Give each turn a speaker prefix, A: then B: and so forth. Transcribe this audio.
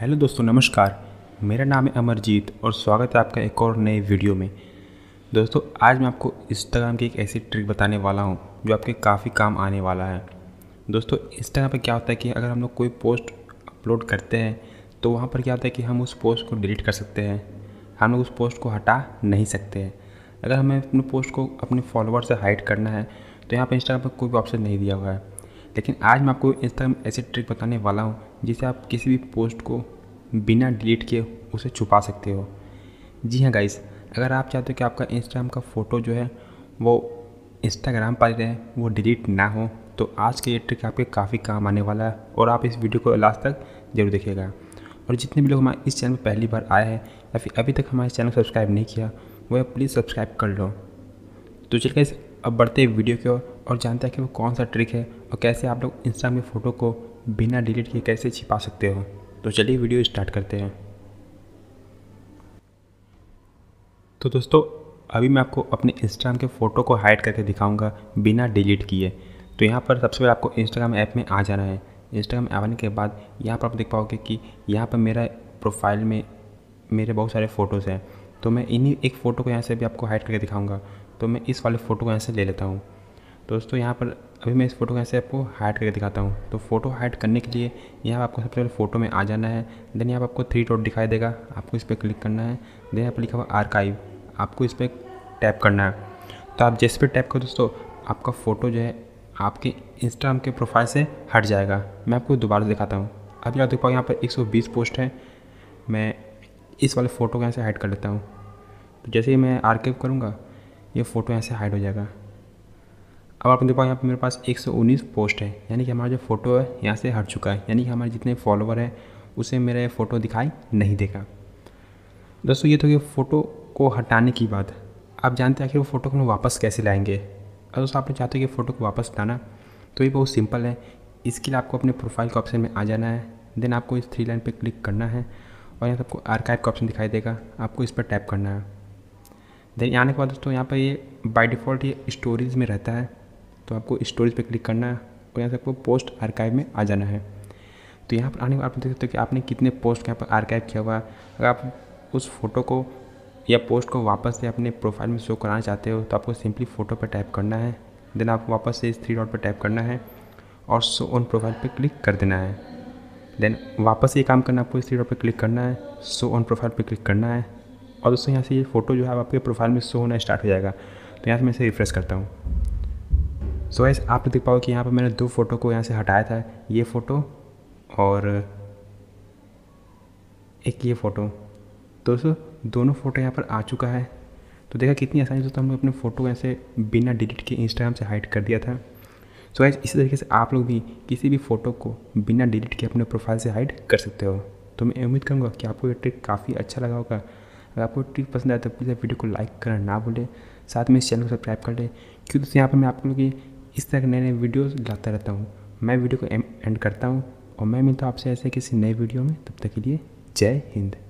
A: hello दोस्तों नमस्कार मेरा नाम है अमरजीत और स्वागत है आपका एक और नए वीडियो में दोस्तों आज मैं आपको इंस्टाग्राम की एक ऐसी ट्रिक बताने वाला हूँ जो आपके काफ़ी काम आने वाला है दोस्तों इंस्टाग्राम पर क्या होता है कि अगर हम लोग कोई पोस्ट अपलोड करते हैं तो वहाँ पर क्या होता है कि हम उस पोस्ट को डिलीट कर सकते हैं हम लोग उस पोस्ट को हटा नहीं सकते हैं अगर हमें अपने पोस्ट को अपने फॉलोअर से हाइड करना है तो यहाँ पर इंस्टाग्राम पर कोई भी ऑप्शन नहीं दिया हुआ है लेकिन आज मैं आपको इंस्टाग्राम ऐसी ट्रिक बताने वाला हूँ जिसे आप किसी भी पोस्ट को बिना डिलीट किए उसे छुपा सकते हो जी हाँ गाइस अगर आप चाहते हो कि आपका इंस्टाग्राम का फ़ोटो जो है वो इंस्टाग्राम पर रहे वो डिलीट ना हो तो आज का ये ट्रिक आपके काफ़ी काम आने वाला है और आप इस वीडियो को लास्ट तक जरूर देखिएगा और जितने भी लोग हमारे इस चैनल पर पहली बार आए हैं या फिर अभी तक हमारे चैनल सब्सक्राइब नहीं किया वह प्लीज़ सब्सक्राइब कर लो तो चलिए अब बढ़ते वीडियो की ओर और जानते हैं कि वो कौन सा ट्रिक है और कैसे आप लोग इंस्टा में फ़ोटो को बिना डिलीट किए कैसे छिपा सकते हो तो चलिए वीडियो स्टार्ट करते हैं तो दोस्तों अभी मैं आपको अपने इंस्टाग्राम के फ़ोटो को हाइड करके दिखाऊंगा बिना डिलीट किए तो यहाँ पर सबसे पहले आपको इंस्टाग्राम ऐप में आ जाना है इंस्टाग्राम आने के बाद यहाँ पर आप देख पाओगे कि यहाँ पर मेरा प्रोफाइल में मेरे बहुत सारे फ़ोटोज़ हैं तो मैं इन्हीं एक फ़ोटो को यहाँ से भी आपको हाइड करके दिखाऊँगा तो मैं इस वाले फ़ोटो को यहाँ से ले लेता हूँ दोस्तों यहाँ पर अभी मैं इस फोटो को ऐसे आपको हाइड करके दिखाता हूँ तो फोटो हाइड करने के लिए यहाँ आपको सबसे पहले फ़ोटो में आ जाना है देन यहाँ आपको थ्री डॉट दिखाई देगा आपको इस पर क्लिक करना है देन यहाँ पर लिखा हुआ आर्काइव आपको इस पर टैप करना है तो आप जिस पर टैप करो दोस्तों आपका फ़ोटो जो है आपके इंस्टाग्राम के प्रोफाइल से हट जाएगा मैं आपको दोबारा दिखाता हूँ अभी आप देख पाओ यहाँ पर एक पोस्ट है मैं इस वाले फ़ोटो को यहाँ से हाइड कर लेता हूँ तो जैसे ही मैं आर्काइव करूँगा ये फ़ोटो यहाँ से हाइड हो जाएगा अब आपने देखो यहाँ पे मेरे पास 119 पोस्ट है यानी कि हमारा जो फ़ोटो है यहाँ से हट चुका है यानी कि हमारे जितने फॉलोवर हैं उसे मेरा ये फ़ोटो दिखाई नहीं देगा दोस्तों ये तो ये फ़ोटो को हटाने की बात आप जानते हैं आखिर वो फ़ोटो को हम वापस कैसे लाएंगे अगर दोस्तों आपने चाहते हो कि फ़ोटो को वापस लाना तो ये बहुत सिंपल है इसके लिए आपको अपने प्रोफाइल के ऑप्शन में आ जाना है देन आपको इस थ्री लाइन पर क्लिक करना है और यहाँ पर आपको आर्काइव का ऑप्शन दिखाई देगा आपको इस पर टैप करना है देन आने के बाद दोस्तों यहाँ पर ये बाई डिफ़ॉल्ट ये स्टोरीज में रहता है तो आपको स्टोरेज पर क्लिक करना है और यहाँ से आपको पोस्ट आर्काइव में आ जाना है तो यहाँ पर आने के बाद आप देख सकते हो कि आपने कितने पोस्ट यहाँ पर आर्काइव किया हुआ है अगर आप उस फोटो को या पोस्ट को वापस से अपने प्रोफाइल में शो कराना चाहते हो तो आपको सिंपली फ़ोटो पर टाइप करना है देन आपको वापस से इस थ्री डॉट पर टाइप करना है और शो ऑन प्रोफाइल पर क्लिक कर देना है देन वापस ये काम करना आपको इस थ्री डॉट पर क्लिक करना है शो ऑन प्रोफाइल पर क्लिक करना है और दोस्तों यहाँ से ये फ़ोटो जो है आपके प्रोफाइल में शो होना स्टार्ट हो जाएगा तो यहाँ से मैं इसे रिफ्रेश करता हूँ सो so, आप तो देख पाओ कि यहाँ पर मैंने दो फ़ोटो को यहाँ से हटाया था ये फ़ोटो और एक ये फ़ोटो तो दोस्तों दोनों फ़ोटो यहाँ पर आ चुका है तो देखा कितनी आसानी से तो हमने अपने फ़ोटो ऐसे बिना डिलीट के इंस्टाग्राम से हाइड कर दिया था सो so, इसी तरीके से आप लोग भी किसी भी फ़ोटो को बिना डिलीट के अपने प्रोफाइल से हाइड कर सकते हो तो मैं उम्मीद करूँगा कि आपको ये ट्रिक काफ़ी अच्छा लगा होगा अगर आपको ट्रिक पसंद आए तो प्लीज़ वीडियो को लाइक करना ना भूलें साथ में इस चैनल को सब्सक्राइब कर लें क्योंकि यहाँ पर मैं आप लोगों की इस तरह के नए नए वीडियोस लाता रहता हूँ मैं वीडियो को एंड करता हूँ और मैं मिलता हूँ आपसे ऐसे किसी नए वीडियो में तब तक के लिए जय हिंद